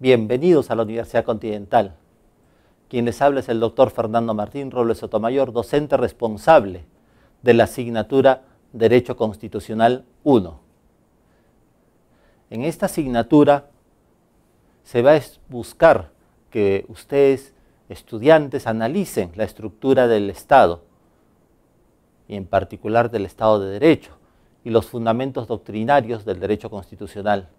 Bienvenidos a la Universidad Continental. Quien les habla es el doctor Fernando Martín Robles Sotomayor, docente responsable de la asignatura Derecho Constitucional 1. En esta asignatura se va a buscar que ustedes, estudiantes, analicen la estructura del Estado y en particular del Estado de Derecho y los fundamentos doctrinarios del derecho constitucional.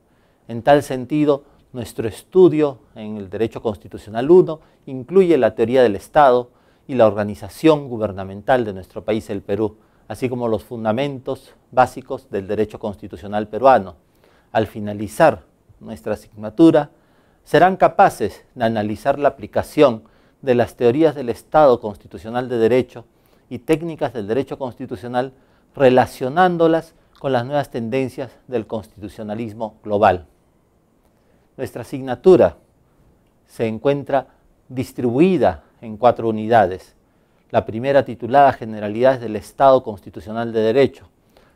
En tal sentido, nuestro estudio en el Derecho Constitucional 1 incluye la teoría del Estado y la organización gubernamental de nuestro país, el Perú, así como los fundamentos básicos del derecho constitucional peruano. Al finalizar nuestra asignatura, serán capaces de analizar la aplicación de las teorías del Estado constitucional de derecho y técnicas del derecho constitucional relacionándolas con las nuevas tendencias del constitucionalismo global nuestra asignatura se encuentra distribuida en cuatro unidades. La primera titulada Generalidades del Estado Constitucional de Derecho.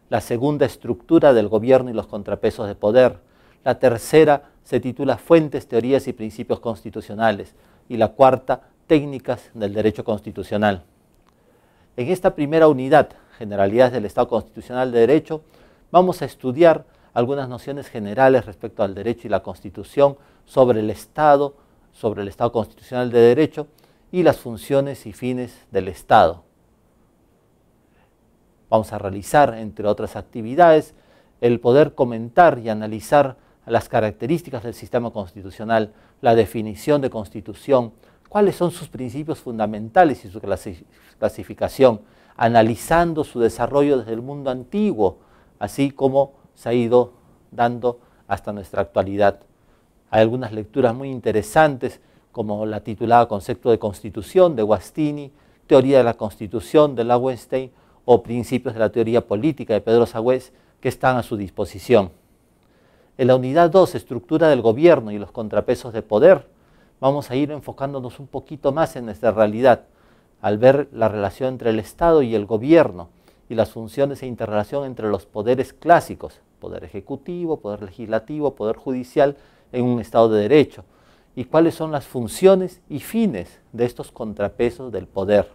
La segunda, Estructura del Gobierno y los Contrapesos de Poder. La tercera se titula Fuentes, Teorías y Principios Constitucionales. Y la cuarta, Técnicas del Derecho Constitucional. En esta primera unidad, Generalidades del Estado Constitucional de Derecho, vamos a estudiar algunas nociones generales respecto al derecho y la constitución, sobre el Estado, sobre el Estado constitucional de derecho y las funciones y fines del Estado. Vamos a realizar, entre otras actividades, el poder comentar y analizar las características del sistema constitucional, la definición de constitución, cuáles son sus principios fundamentales y su clasificación, analizando su desarrollo desde el mundo antiguo, así como se ha ido dando hasta nuestra actualidad. Hay algunas lecturas muy interesantes, como la titulada Concepto de Constitución de Guastini, Teoría de la Constitución de Lawenstein o Principios de la Teoría Política de Pedro Sagüez, que están a su disposición. En la unidad 2, Estructura del Gobierno y los contrapesos de poder, vamos a ir enfocándonos un poquito más en nuestra realidad, al ver la relación entre el Estado y el Gobierno, y las funciones e interrelación entre los poderes clásicos, poder ejecutivo, poder legislativo, poder judicial en un Estado de Derecho, y cuáles son las funciones y fines de estos contrapesos del poder,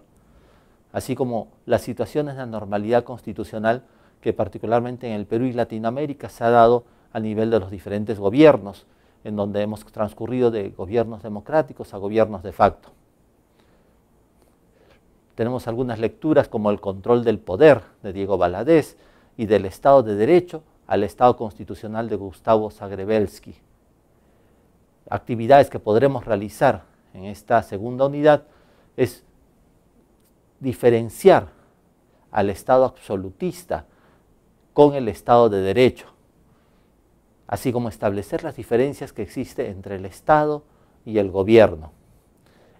así como las situaciones de anormalidad constitucional que particularmente en el Perú y Latinoamérica se ha dado a nivel de los diferentes gobiernos, en donde hemos transcurrido de gobiernos democráticos a gobiernos de facto. Tenemos algunas lecturas como El control del poder de Diego Baladés y del Estado de Derecho al Estado Constitucional de Gustavo Zagrebelsky. Actividades que podremos realizar en esta segunda unidad es diferenciar al Estado absolutista con el Estado de Derecho, así como establecer las diferencias que existen entre el Estado y el gobierno.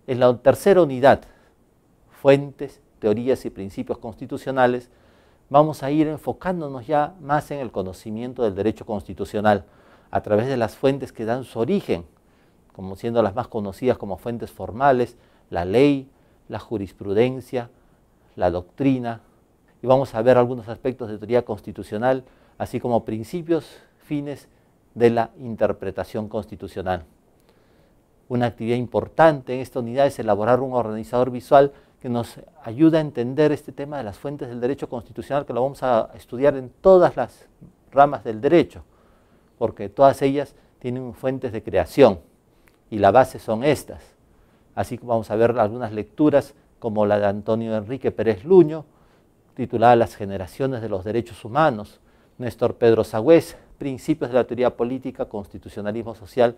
En la tercera unidad fuentes, teorías y principios constitucionales, vamos a ir enfocándonos ya más en el conocimiento del derecho constitucional a través de las fuentes que dan su origen, como siendo las más conocidas como fuentes formales, la ley, la jurisprudencia, la doctrina, y vamos a ver algunos aspectos de teoría constitucional, así como principios, fines de la interpretación constitucional. Una actividad importante en esta unidad es elaborar un organizador visual que nos ayuda a entender este tema de las fuentes del derecho constitucional, que lo vamos a estudiar en todas las ramas del derecho, porque todas ellas tienen fuentes de creación y la base son estas. Así que vamos a ver algunas lecturas como la de Antonio Enrique Pérez Luño, titulada Las generaciones de los derechos humanos, Néstor Pedro Sagüez, Principios de la teoría política, constitucionalismo social,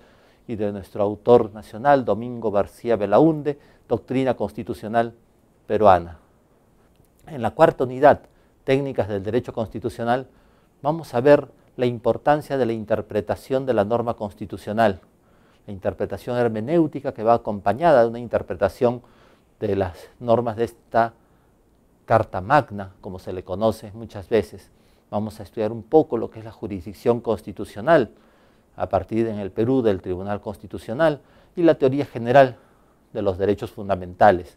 y de nuestro autor nacional, Domingo García Belaunde, Doctrina Constitucional peruana. En la cuarta unidad, técnicas del derecho constitucional, vamos a ver la importancia de la interpretación de la norma constitucional, la interpretación hermenéutica que va acompañada de una interpretación de las normas de esta Carta Magna, como se le conoce muchas veces. Vamos a estudiar un poco lo que es la jurisdicción constitucional a partir en el Perú del Tribunal Constitucional y la teoría general de los derechos fundamentales.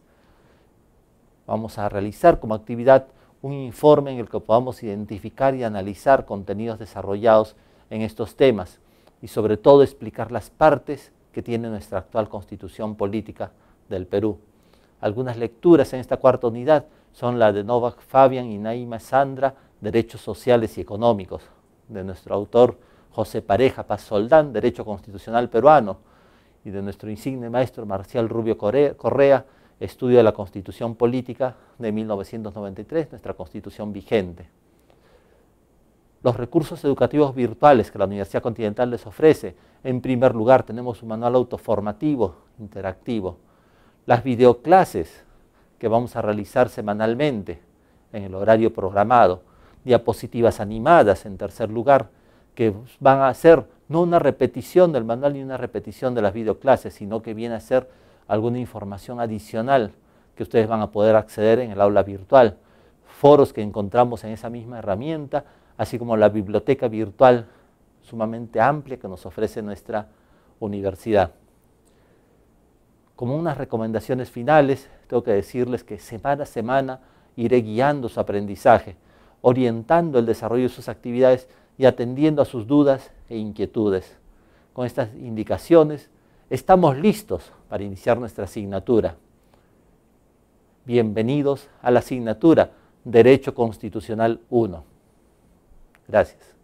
Vamos a realizar como actividad un informe en el que podamos identificar y analizar contenidos desarrollados en estos temas y sobre todo explicar las partes que tiene nuestra actual constitución política del Perú. Algunas lecturas en esta cuarta unidad son la de Novak Fabian y Naima Sandra, Derechos Sociales y Económicos, de nuestro autor José Pareja Paz Soldán, Derecho Constitucional Peruano, y de nuestro insigne maestro Marcial Rubio Correa, estudio de la Constitución Política de 1993, nuestra Constitución vigente. Los recursos educativos virtuales que la Universidad Continental les ofrece, en primer lugar tenemos un manual autoformativo interactivo, las videoclases que vamos a realizar semanalmente en el horario programado, diapositivas animadas en tercer lugar, que van a ser no una repetición del manual ni una repetición de las videoclases, sino que viene a ser alguna información adicional que ustedes van a poder acceder en el aula virtual, foros que encontramos en esa misma herramienta, así como la biblioteca virtual sumamente amplia que nos ofrece nuestra universidad. Como unas recomendaciones finales, tengo que decirles que semana a semana iré guiando su aprendizaje, orientando el desarrollo de sus actividades y atendiendo a sus dudas e inquietudes. Con estas indicaciones Estamos listos para iniciar nuestra asignatura. Bienvenidos a la asignatura Derecho Constitucional 1. Gracias.